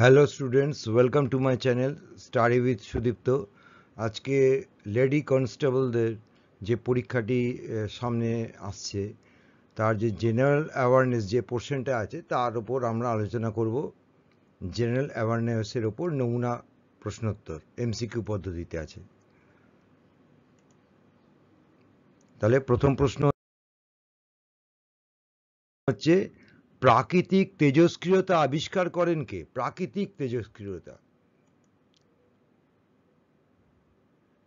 Hello students welcome to my channel study with Sudipta আজকে lady কনস্টেবলদের যে পরীক্ষাটি সামনে আসছে তার যে জেনারেল অ্যাওয়ারনেস যে পোর্শনটা আছে তার উপর আমরা আলোচনা করব জেনারেল অ্যাওয়ারনেসের ওপর নমুনা প্রশ্নোত্তর এমসিকিউ পদ্ধতিতে আছে তাহলে প্রথম প্রশ্ন হচ্ছে প্রাকৃতিক তেজস্ক্রিয়তা আবিষ্কার করেন কে প্রাকৃতিক তেজস্ক্রিয়তা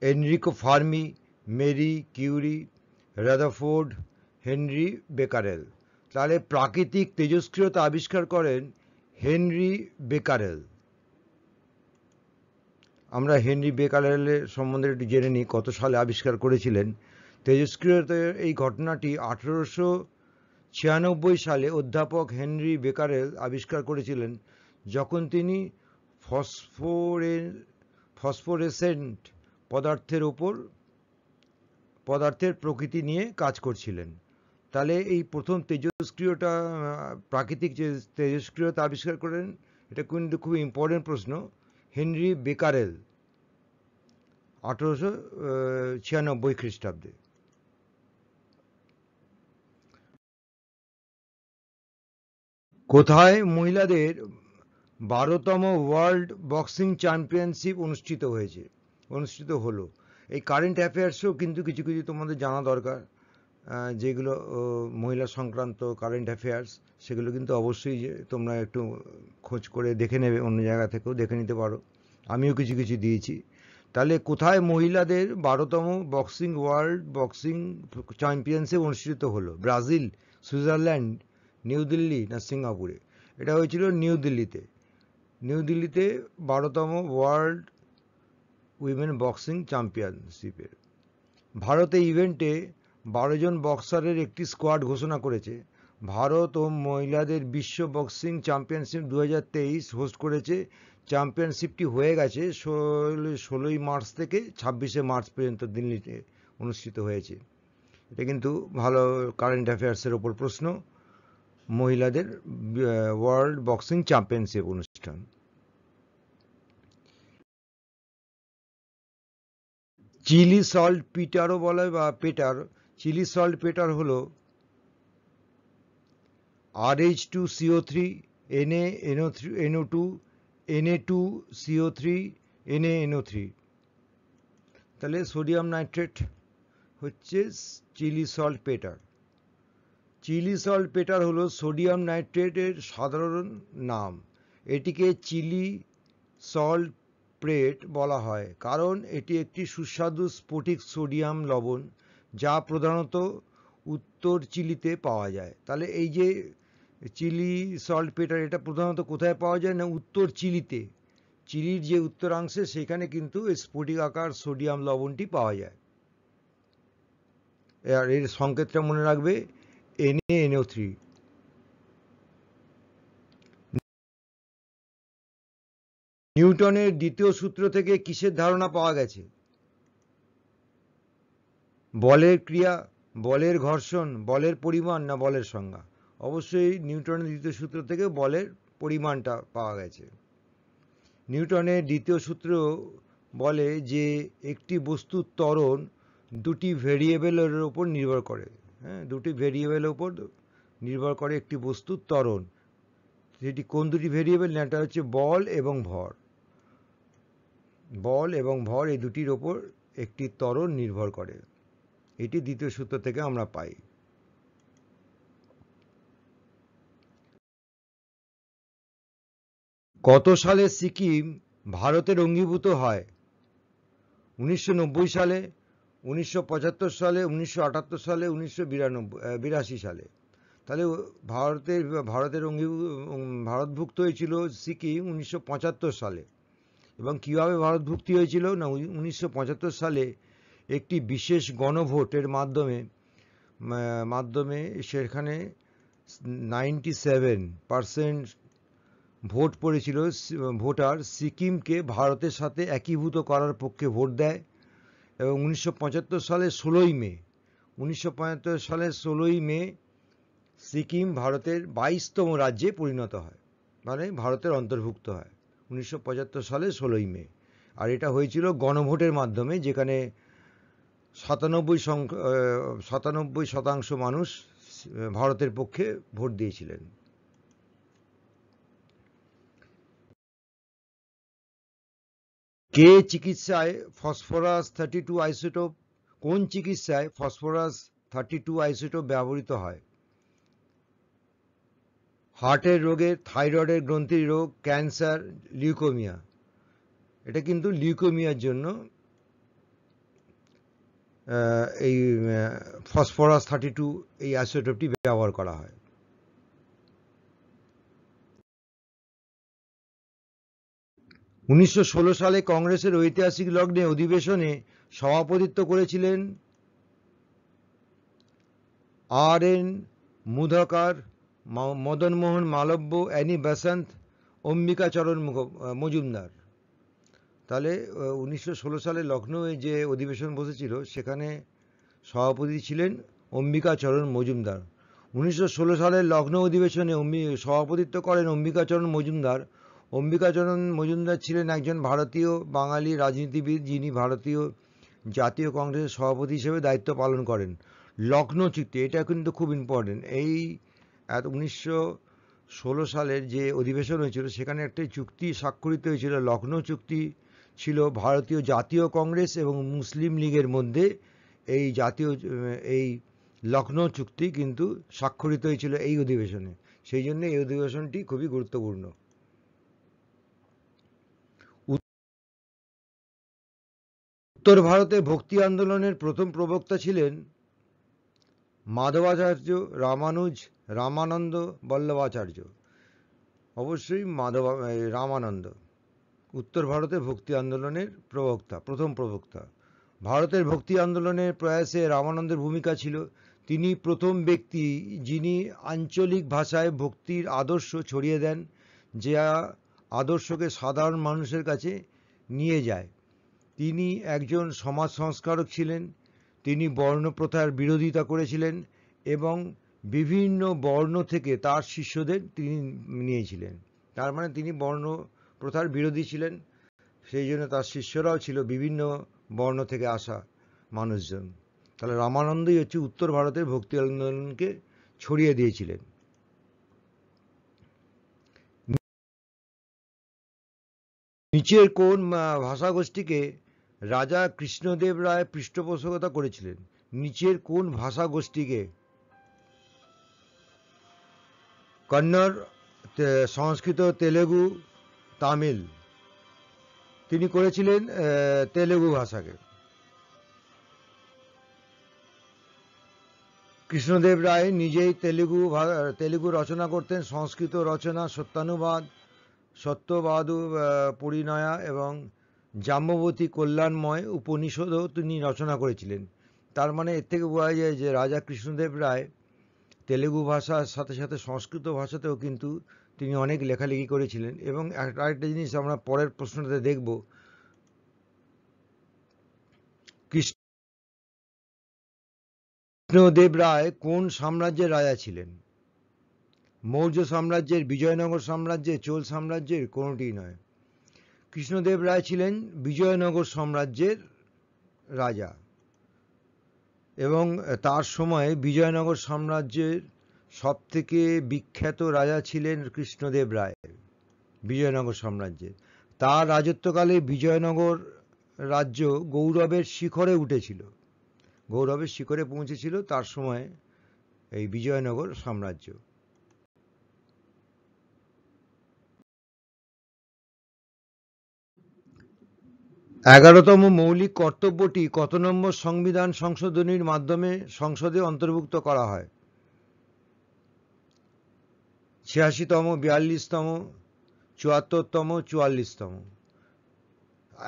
Enrico Fermi Marie Curie Rutherford Henri Becquerel তাহলে প্রাকৃতিক তেজস্ক্রিয়তা আবিষ্কার করেন হেনরি বেকারেল আমরা হেনরি বেকারেলের সম্বন্ধে একটু জেনে নিই কত সালে আবিষ্কার করেছিলেন তেজস্ক্রিয়তার এই ঘটনাটি আঠেরোশো ছিয়ানব্বই সালে অধ্যাপক হেনরি বেকারেল আবিষ্কার করেছিলেন যখন তিনি ফসফোরে ফসফোরেসেন্ট পদার্থের ওপর পদার্থের প্রকৃতি নিয়ে কাজ করছিলেন তাহলে এই প্রথম তেজস্ক্রিয়টা প্রাকৃতিক যে তেজস্ক্রিয়তা আবিষ্কার করেন এটা কিন্তু খুব ইম্পর্টেন্ট প্রশ্ন হেনরি বেকারেল আঠেরোশো ছিয়ানব্বই খ্রিস্টাব্দে কোথায় মহিলাদের বারোতম ওয়ার্ল্ড বক্সিং চ্যাম্পিয়নশিপ অনুষ্ঠিত হয়েছে অনুষ্ঠিত হলো এই কারেন্ট অ্যাফেয়ার্সেও কিন্তু কিছু কিছু তোমাদের জানা দরকার যেগুলো মহিলা সংক্রান্ত কারেন্ট অ্যাফেয়ার্স সেগুলো কিন্তু অবশ্যই তোমরা একটু খোঁজ করে দেখে নেবে অন্য জায়গা থেকেও দেখে নিতে পারো আমিও কিছু কিছু দিয়েছি তাহলে কোথায় মহিলাদের বারোতম বক্সিং ওয়ার্ল্ড বক্সিং চ্যাম্পিয়নশিপ অনুষ্ঠিত হলো ব্রাজিল সুইজারল্যান্ড নিউ দিল্লি না সিঙ্গাপুরে এটা হয়েছিল নিউ দিল্লিতে নিউ দিল্লিতে বারোতম ওয়ার্ল্ড উইমেন বক্সিং চ্যাম্পিয়নশিপের ভারতে ইভেন্টে বারো জন বক্সারের একটি স্কোয়াড ঘোষণা করেছে ভারত ও মহিলাদের বিশ্ব বক্সিং চ্যাম্পিয়নশিপ দু হোস্ট করেছে চ্যাম্পিয়নশিপটি হয়ে গেছে ষোলোই মার্চ থেকে ছাব্বিশে মার্চ পর্যন্ত দিল্লিতে অনুষ্ঠিত হয়েছে এটা কিন্তু ভালো কারেন্ট অ্যাফেয়ার্সের ওপর প্রশ্ন মহিলাদের ওয়ার্ল্ড বক্সিং চ্যাম্পিয়নশিপ অনুষ্ঠান চিলি সল্ট পিটারও বলে বা পেটার চিলি সল্ট পেটার হল আর H two CO three NA NO three NO two NA two CO three NA NO three তাহলে সোডিয়াম নাইট্রেট হচ্ছে Chile saltpetre Chile saltpetre হলো সোডিয়াম নাইট্রেটের সাধারণ নাম এটিকে চিলি সল্ট প্রেট বলা হয় কারণ এটি একটি সুস্বাদু স্ফটিক সোডিয়াম লবণ যা প্রধানত উত্তর চিলিতে পাওয়া যায় তাহলে এই যে চিলি সল্ট পেটার এটা প্রধানত কোথায় পাওয়া যায় না উত্তর চিলিতে চিলির যে উত্তরাংশে সেখানে কিন্তু স্ফটিক আকার সোডিয়াম লবণটি পাওয়া যায় আর এর সংকেতটা মনে রাখবে NaNO3. নিউটনের দ্বিতীয় সূত্র থেকে কিসের ধারণা পাওয়া গেছে বলের ক্রিয়া বলের ঘর্ষণ বলের পরিমাণ না বলের সংজ্ঞা অবশ্যই নিউটনের দ্বিতীয় সূত্র থেকে বলের পরিমাণটা পাওয়া গেছে নিউটনের দ্বিতীয় সূত্র বলে যে একটি বস্তুর ত্বরণ দুটি ভেরিয়েবলের ওপর নির্ভর করে হ্যাঁ দুটি ভেরিয়েবলের উপর নির্ভর করে একটি বস্তুর ত্বরণ যেটি কোন দুটি ভেরিয়েবল নেটা হচ্ছে বল এবং ভর বল এবং ভর এই দুটির ওপর একটি ত্বরণ নির্ভর করে এটি দ্বিতীয় সূত্র থেকে আমরা পাই কত সালে সিকিম ভারতের অঙ্গীভূত হয় উনিশশো সালে উনিশশো সালে উনিশশো সালে উনিশশো সালে তাহলে ভারতের ভারতের অঙ্গী ভারতভুক্ত হয়েছিল সিকিম উনিশশো সালে এবং কীভাবে ভারতভুক্তি হয়েছিল না উনিশশো সালে একটি বিশেষ গণভোটের মাধ্যমে মাধ্যমে সেখানে নাইনটি সেভেন পারসেন্ট ভোট পড়েছিল ভোটার সিকিমকে ভারতের সাথে একীভূত করার পক্ষে ভোট দেয় এবং উনিশশো সালে ষোলোই মে উনিশশো সালের ষোলোই মে সিকিম ভারতের বাইশতম রাজ্যে পরিণত হয় মানে ভারতের অন্তর্ভুক্ত হয় উনিশশো সালে ষোলোই মে আর এটা হয়েছিল গণভোটের মাধ্যমে যেখানে সাতানব্বই সাতানব্বই শতাংশ মানুষ ভারতের পক্ষে ভোট দিয়েছিলেন কে চিকিৎসায় ফসফরাস থার্টি টু আইসোটোপ কোন চিকিৎসায় ফসফরাস থার্টি টু আইসোটোপ ব্যবহৃত হয় হার্টের রোগের থাইরয়েডের গ্রন্থির রোগ ক্যান্সার লিউকোমিয়া এটা কিন্তু লিউকোমিয়ার জন্য এই ফসফরাস থার্টি টু এই আইসোটোপটি ব্যবহার করা হয় উনিশশো সালে কংগ্রেসের ঐতিহাসিক লগ্নে অধিবেশনে সভাপতিত্ব করেছিলেন R N Mudholkar Madanmohan Malaviya Annie Besant Ambikacharan Majumdar তাহলে উনিশশো সালে লখনৌয়ে যে অধিবেশন বসেছিল সেখানে সভাপতি ছিলেন অম্বিকাচরণ মজুমদার উনিশশো সালের লখনৌ অধিবেশনে সভাপতিত্ব করেন অম্বিকাচরণ মজুমদার অম্বিকাচরণ মজুমদার ছিলেন একজন ভারতীয় বাঙালি রাজনীতিবিদ যিনি ভারতীয় জাতীয় কংগ্রেসের সভাপতি হিসেবে দায়িত্ব পালন করেন লগ্ন চুক্তি এটা কিন্তু খুব ইম্পর্টেন্ট এই উনিশশো ষোলো সালের যে অধিবেশন হয়েছিল সেখানে একটি চুক্তি স্বাক্ষরিত হয়েছিল লগ্ন চুক্তি ছিল ভারতীয় জাতীয় কংগ্রেস এবং মুসলিম লীগের মধ্যে এই জাতীয় এই লখনৌ চুক্তি কিন্তু স্বাক্ষরিত হয়েছিল এই অধিবেশনে সেই জন্য এই অধিবেশনটি খুবই গুরুত্বপূর্ণ উত্তর ভারতে ভক্তি আন্দোলনের প্রথম প্রবক্তা ছিলেন মাধবাচার্য রামানুজ রামানন্দ বল্লভাচার্য অবশ্যই মাধব রামানন্দ উত্তর ভারতে ভক্তি আন্দোলনের প্রবক্তা প্রথম প্রবক্তা ভারতের ভক্তি আন্দোলনের প্রয়াসে রামানন্দের ভূমিকা ছিল তিনি প্রথম ব্যক্তি যিনি আঞ্চলিক ভাষায় ভক্তির আদর্শ ছড়িয়ে দেন যা আদর্শকে সাধারণ মানুষের কাছে নিয়ে যায় তিনি একজন সমাজ সংস্কারক ছিলেন তিনি বর্ণপ্রথার বিরোধিতা করেছিলেন এবং বিভিন্ন বর্ণ থেকে তার শিষ্যদের তিনি নিয়েছিলেন তার মানে তিনি বর্ণ প্রথার বিরোধী ছিলেন সেই জন্য তার শিষ্যরাও ছিল বিভিন্ন বর্ণ থেকে আসা মানুষজন তাহলে রামানন্দই হচ্ছে উত্তর ভারতের ভক্তি আন্দোলনকে ছড়িয়ে দিয়েছিলেন নিচের কোন ভাষাগোষ্ঠীকে রাজা কৃষ্ণদেব রায় পৃষ্ঠপোষকতা করেছিলেন নিচের কোন ভাষা গোষ্ঠীকে কন্নড় সংস্কৃত তেলেগু তামিল তিনি করেছিলেন তেলেগু ভাষাকে কৃষ্ণদেব রায় নিজেই তেলেগু তেলেগু রচনা করতেন সংস্কৃত রচনা সত্যানুবাদ সত্যবাদু পরিণয়া এবং জাম্বতী কল্যাণময় উপনিষদও তিনি রচনা করেছিলেন তার মানে এর থেকে বোঝা যায় যে রাজা কৃষ্ণদেব রায় তেলেগু ভাষার সাথে সাথে সংস্কৃত ভাষাতেও কিন্তু তিনি অনেক লেখালেখি করেছিলেন এবং একটা জিনিস আমরা পরের প্রশ্নটাতে দেখব কৃষ্ণদেব রায় কোন সাম্রাজ্যের রাজা ছিলেন মৌর্য সাম্রাজ্যের বিজয়নগর সাম্রাজ্যের চোল সাম্রাজ্যের কোনোটি নয় কৃষ্ণদেব রায় ছিলেন বিজয়নগর সাম্রাজ্যের রাজা এবং তার সময়ে বিজয়নগর সাম্রাজ্যের সবথেকে বিখ্যাত রাজা ছিলেন কৃষ্ণদেব রায় বিজয়নগর সাম্রাজ্যের তার রাজত্বকালে বিজয়নগর রাজ্য গৌরবের শিখরে উঠেছিল গৌরবের শিখরে পৌঁছেছিল তার সময় এই বিজয়নগর সাম্রাজ্য এগারোতম মৌলিক কর্তব্যটি কত নম্বর সংবিধান সংশোধনীর মাধ্যমে সংসদে অন্তর্ভুক্ত করা হয় ছিয়াশিতম বিয়াল্লিশতম চুয়াত্তরতম চুয়াল্লিশতম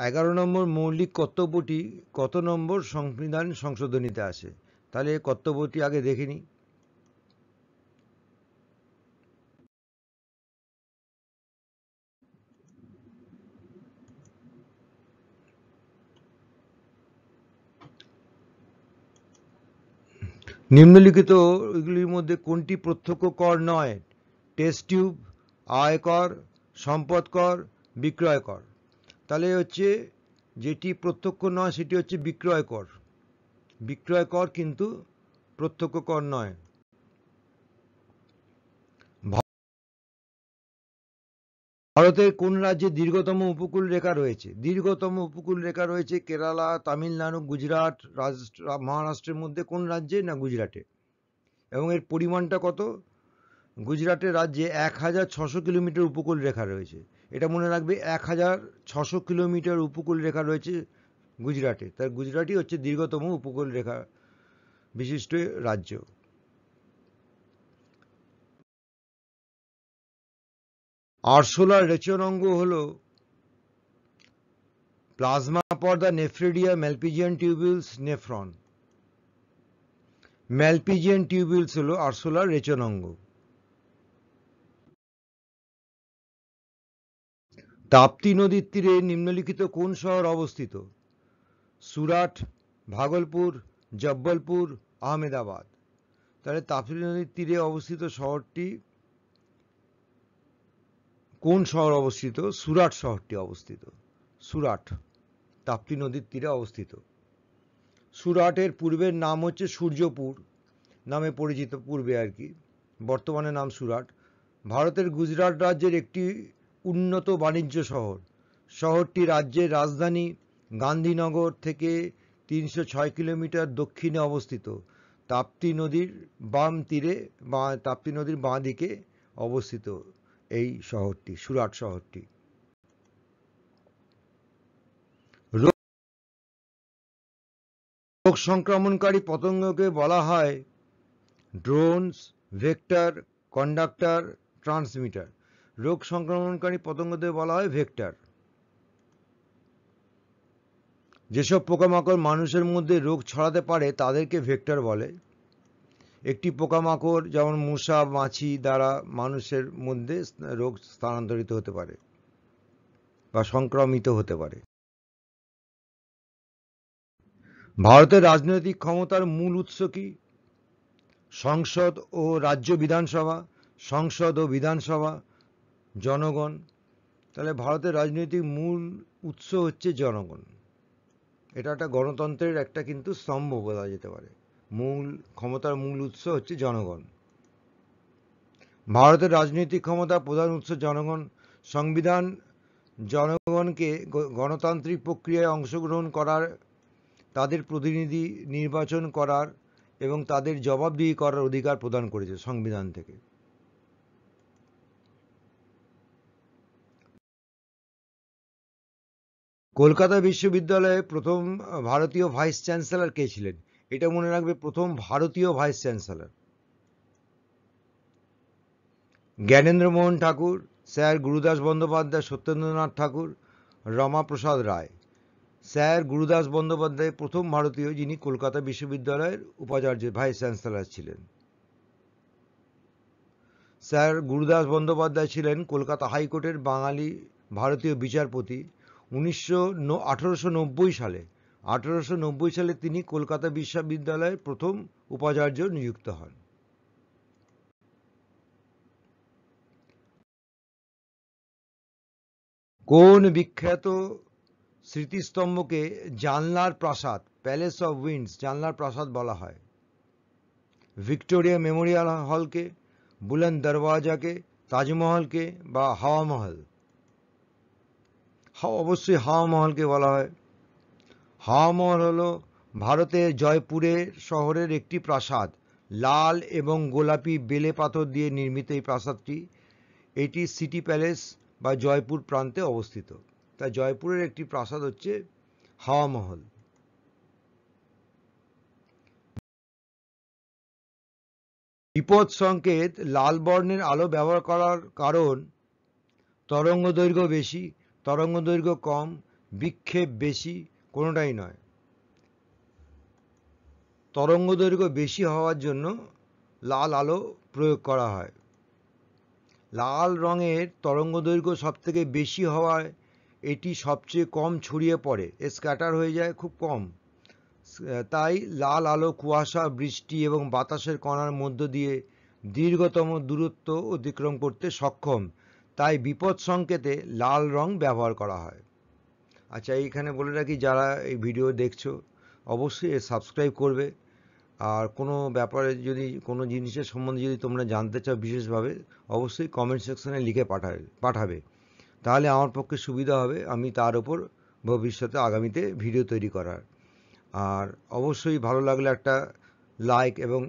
এগারো নম্বর মৌলিক কর্তব্যটি কত নম্বর সংবিধান সংশোধনীতে আছে তাহলে কর্তব্যটি আগে দেখিনি নিম্নলিখিত এগুলির মধ্যে কোনটি প্রত্যক্ষ কর নয় টেস্ট টিউব আয়কর সম্পদ কর বিক্রয় কর তাহলে হচ্ছে যেটি প্রত্যক্ষ নয় সেটি হচ্ছে বিক্রয় কর বিক্রয় কর কিন্তু প্রত্যক্ষ কর নয় ভারতের কোন রাজ্যে দীর্ঘতম উপকূল রেখা রয়েছে দীর্ঘতম উপকূল রেখা রয়েছে কেরালা তামিলনাড়ু গুজরাট মহারাষ্ট্রের মধ্যে কোন রাজ্যে না গুজরাটে এবং এর পরিমাণটা কত গুজরাটের রাজ্যে এক হাজার ছশো কিলোমিটার উপকূল রেখা রয়েছে এটা মনে রাখবে এক হাজার ছশো কিলোমিটার উপকূল রেখা রয়েছে গুজরাটে তার গুজরাটই হচ্ছে দীর্ঘতম উপকূল রেখা বিশিষ্ট রাজ্য আরশোলার রেচন অঙ্গ হল প্লাজমা পর্দা nephridia Malpighian tubules nephron Malpighian tubules হল আরশোলার রেচন অঙ্গ তাপ্তি নদীর তীরে নিম্নলিখিত কোন শহর অবস্থিত সুরাট ভাগলপুর জব্বলপুর আহমেদাবাদ তাহলে তাপ্তি নদীর তীরে অবস্থিত শহরটি কোন শহর অবস্থিত সুরাট শহরটি অবস্থিত সুরাট তাপ্তি নদীর তীরে অবস্থিত সুরাটের পূর্বের নাম হচ্ছে সূর্যপুর নামে পরিচিত পূর্বে আর কি বর্তমানে নাম সুরাট ভারতের গুজরাট রাজ্যের একটি উন্নত বাণিজ্য শহর শহরটি রাজ্যের রাজধানী গান্ধীনগর থেকে তিনশো ছয় কিলোমিটার দক্ষিণে অবস্থিত তাপ্তি নদীর বাম তীরে বা তাপ্তি নদীর বাঁ দিকে অবস্থিত এই শহরটি সুরাট শহরটি রোগ সংক্রমণকারী পতঙ্গকে বলা হয় ড্রোনস ভেক্টর কন্ডাক্টর ট্রান্সমিটার রোগ সংক্রমণকারী পতঙ্গদের বলা হয় ভেক্টর যেসব পোকামাকড় মানুষের মধ্যে রোগ ছড়াতে পারে তাদেরকে ভেক্টর বলে একটি পোকামাকড় যেমন মূষা মাছি দ্বারা মানুষের মধ্যে রোগ স্থানান্তরিত হতে পারে বা সংক্রমিত হতে পারে ভারতের রাজনৈতিক ক্ষমতার মূল উৎস কি সংসদ ও রাজ্য বিধানসভা সংসদ ও বিধানসভা জনগণ তাহলে ভারতের রাজনৈতিক মূল উৎস হচ্ছে জনগণ এটা একটা গণতন্ত্রের একটা কিন্তু স্তম্ভ বলা যেতে পারে মূল ক্ষমতার মূল উৎস হচ্ছে জনগণ ভারতের রাজনৈতিক ক্ষমতা প্রধান উৎস জনগণ সংবিধান জনগণকে গণতান্ত্রিক প্রক্রিয়ায় অংশগ্রহণ করার তাদের প্রতিনিধি নির্বাচন করার এবং তাদের জবাবদিহি করার অধিকার প্রদান করেছে সংবিধান থেকে কলকাতা বিশ্ববিদ্যালয়ে প্রথম ভারতীয় ভাইস চ্যান্সেলর কে ছিলেন এটা মনে রাখবে প্রথম ভারতীয় vice chancellor Mohan Thakur sir Gurudas Bandyopadhyay Satyendranath Thakur Ramaprasad Roy sir Gurudas Bandyopadhyay প্রথম ভারতীয় যিনি কলকাতা বিশ্ববিদ্যালয়ের উপাচার্য ভাইস চ্যান্সেলর ছিলেন স্যার গুরুদাস বন্দ্যোপাধ্যায় ছিলেন কলকাতা হাইকোর্টের বাঙালি ভারতীয় বিচারপতি উনিশশো সালে আঠারোশো সালে তিনি কলকাতা বিশ্ববিদ্যালয়ের প্রথম উপাচার্য নিযুক্ত হন কোন বিখ্যাত স্মৃতিস্তম্ভকে জানলার প্রাসাদ প্যালেস অফ উইন্ডস জানলার প্রাসাদ বলা হয় ভিক্টোরিয়া মেমোরিয়াল হলকে বুলন্দ দরওয়াজাকে তাজমহলকে বা হাওয়া মহল অবশ্যই হাওয়া মহলকে বলা হয় হাওয়া হল ভারতের জয়পুরে শহরের একটি প্রাসাদ লাল এবং গোলাপি বেলে পাথর দিয়ে নির্মিত এই প্রাসাদটি এটি সিটি প্যালেস বা জয়পুর প্রান্তে অবস্থিত তা জয়পুরের একটি প্রাসাদ হচ্ছে হাওয়া মহল বিপদ সংকেত লাল বর্ণের আলো ব্যবহার করার কারণ তরঙ্গ দৈর্ঘ্য বেশি তরঙ্গ দৈর্ঘ্য কম বিক্ষেপ বেশি কোনোটাই নয় তরঙ্গ দৈর্ঘ্য বেশি হওয়ার জন্য লাল আলো প্রয়োগ করা হয় লাল রঙের তরঙ্গ দৈর্ঘ্য সবথেকে বেশি হওয়ায় এটি সবচেয়ে কম ছড়িয়ে পড়ে স্ক্যাটার হয়ে যায় খুব কম তাই লাল আলো কুয়াশা বৃষ্টি এবং বাতাসের কণার মধ্য দিয়ে দীর্ঘতম দূরত্ব অতিক্রম করতে সক্ষম তাই বিপদ সংকেতে লাল রং ব্যবহার করা হয় আচ্ছা এইখানে বলে রাখি যারা এই ভিডিও দেখছো অবশ্যই সাবস্ক্রাইব করবে আর কোনো ব্যাপারে যদি কোনো জিনিসের সম্বন্ধে যদি তোমরা জানতে চাও বিশেষভাবে অবশ্যই কমেন্ট সেকশনে লিখে পাঠাবে পাঠাবে তাহলে আমার পক্ষে সুবিধা হবে আমি তার ওপর ভবিষ্যতে আগামীতে ভিডিও তৈরি করার আর অবশ্যই ভালো লাগলে একটা লাইক এবং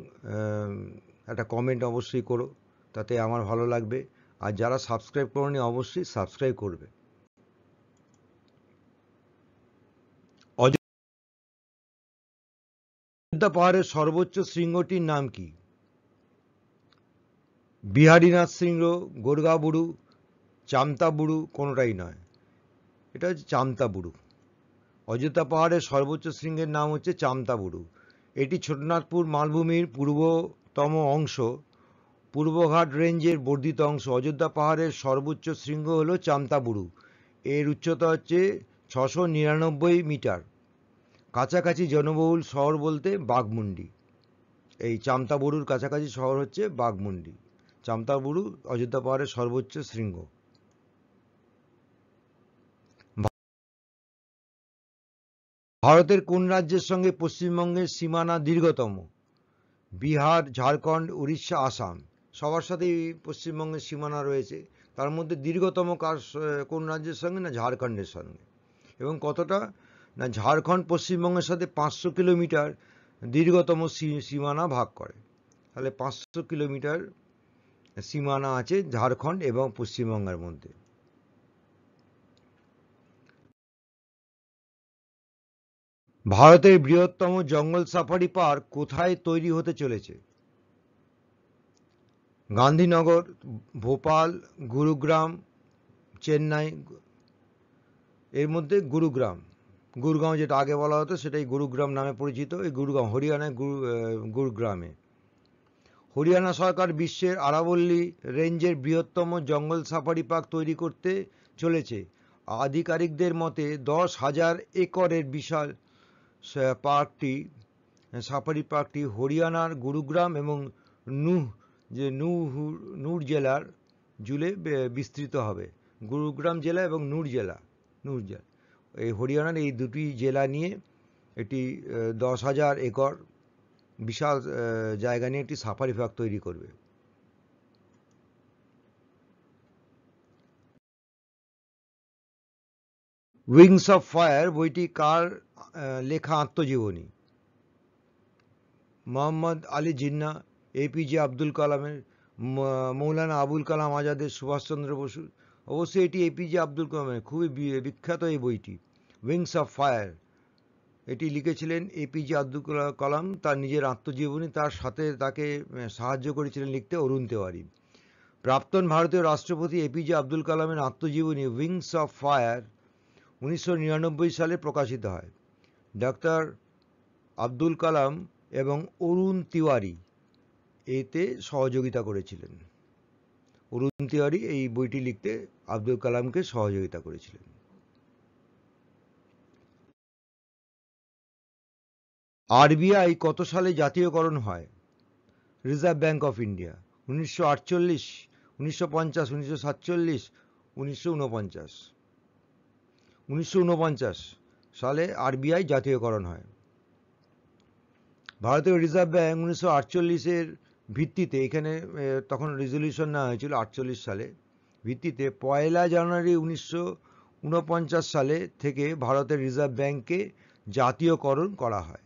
একটা কমেন্ট অবশ্যই করো তাতে আমার ভালো লাগবে আর যারা সাবস্ক্রাইব করনি অবশ্যই সাবস্ক্রাইব করবে দা পাহাড়ের সর্বোচ্চ শৃঙ্গটির নাম কি বিহারীনাথ শৃঙ্গ গোরগাবুড়ু চামতাবুড়ু কোনোটাই নয় এটা হচ্ছে চামতাবুড়ু অযোধ্যা পাহাড়ের সর্বোচ্চ শৃঙ্গের নাম হচ্ছে চামতাবুড়ু এটি ছোটনাগপুর মালভূমির পূর্বতম অংশ পূর্বঘাট রেঞ্জের বর্ধিত অংশ অযোধ্যা পাহাড়ের সর্বোচ্চ শৃঙ্গ হল চামতাবুরু এর উচ্চতা হচ্ছে ছশো নিরানব্বই মিটার কাছাকাছি জনবহুল শহর বলতে বাঘমুন্ডি এই চামতাবুরুর কাছাকাছি শহর হচ্ছে বাঘমুন্ডি চামতাবুরু অযোধ্যা পাহাড়ের সর্বোচ্চ শৃঙ্গ ভারতের কোন রাজ্যের সঙ্গে পশ্চিমবঙ্গের সীমানা দীর্ঘতম বিহার ঝাড়খণ্ড উড়িষ্যা আসাম সবার সাথেই পশ্চিমবঙ্গের সীমানা রয়েছে তার মধ্যে দীর্ঘতম কার কোন রাজ্যের সঙ্গে না ঝাড়খণ্ডের সঙ্গে এবং কতটা না ঝাড়খণ্ড পশ্চিমবঙ্গের সাথে পাঁচশো কিলোমিটার দীর্ঘতম সীমানা ভাগ করে তাহলে পাঁচশো কিলোমিটার সীমানা আছে ঝাড়খণ্ড এবং পশ্চিমবঙ্গের মধ্যে ভারতের বৃহত্তম জঙ্গল সাফারি পার্ক কোথায় তৈরি হতে চলেছে গান্ধীনগর ভোপাল গুরুগ্রাম চেন্নাই এর মধ্যে গুরুগ্রাম গুরগাঁও যেটা আগে বলা হতো সেটাই গুরুগ্রাম নামে পরিচিত এই গুরগাঁও হরিয়ানায় গুরু গুরুগ্রামে হরিয়ানা সরকার বিশ্বের আরাবল্লী রেঞ্জের বৃহত্তম জঙ্গল সাফারি পার্ক তৈরি করতে চলেছে আধিকারিকদের মতে দশ হাজার একরের বিশাল পার্কটি সাফারি পার্কটি হরিয়ানার গুরুগ্রাম এবং নুহ যে নুহ নূর জেলার জুলে বিস্তৃত হবে গুরুগ্রাম জেলা এবং নূর জেলা নূর জেলা এই হরিয়ানার এই দুটি জেলা নিয়ে এটি দশ হাজার একর বিশাল জায়গা নিয়ে একটি সাফারি পার্ক তৈরি করবে উইংস অফ ফায়ার বইটি কার লেখা আত্মজীবনী মোহাম্মদ আলী জিন্না এপিজে আব্দুল কালামের মৌলানা আবুল কালাম আজাদের সুভাষচন্দ্র বসু অবশ্যই এটি এপিজে আব্দুল কালামের খুবই বিখ্যাত এই বইটি উইংস অফ ফায়ার এটি লিখেছিলেন এপিজে আব্দুল কালাম তার নিজের আত্মজীবনী তার সাথে তাকে সাহায্য করেছিলেন লিখতে অরুণ তেওয়ারি প্রাক্তন ভারতীয় রাষ্ট্রপতি এপিজে আব্দুল কালামের আত্মজীবনী উইংস অফ ফায়ার উনিশশো সালে প্রকাশিত হয় ডাক্তার আব্দুল কালাম এবং অরুণ তিওয়ারি এতে সহযোগিতা করেছিলেন অরুণ তিওয়ারি এই বইটি লিখতে আব্দুল কালামকে সহযোগিতা করেছিলেন আরবিআই কত সালে জাতীয়করণ হয় রিজার্ভ ব্যাঙ্ক অফ ইন্ডিয়া উনিশশো আটচল্লিশ উনিশশো পঞ্চাশ উনিশশো সাতচল্লিশ উনিশশো উনপঞ্চাশ উনিশশো উনপঞ্চাশ সালে আরবিআই জাতীয়করণ হয় ভারতীয় রিজার্ভ ব্যাঙ্ক উনিশশো আটচল্লিশের ভিত্তিতে এখানে তখন রেজলিউশন নেওয়া হয়েছিল আটচল্লিশ সালে ভিত্তিতে পয়লা জানুয়ারি উনিশশো উনপঞ্চাশ সালে থেকে ভারতের রিজার্ভ ব্যাঙ্ককে জাতীয়করণ করা হয়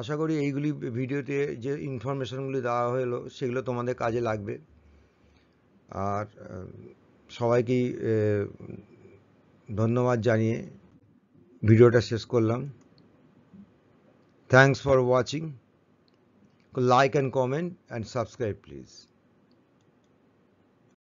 আশা করি এইগুলি ভিডিওতে যে ইনফরমেশনগুলি দেওয়া হলো সেগুলো তোমাদের কাজে লাগবে আর সবাইকেই ধন্যবাদ জানিয়ে ভিডিওটা শেষ করলাম thanks for watching like and comment and subscribe please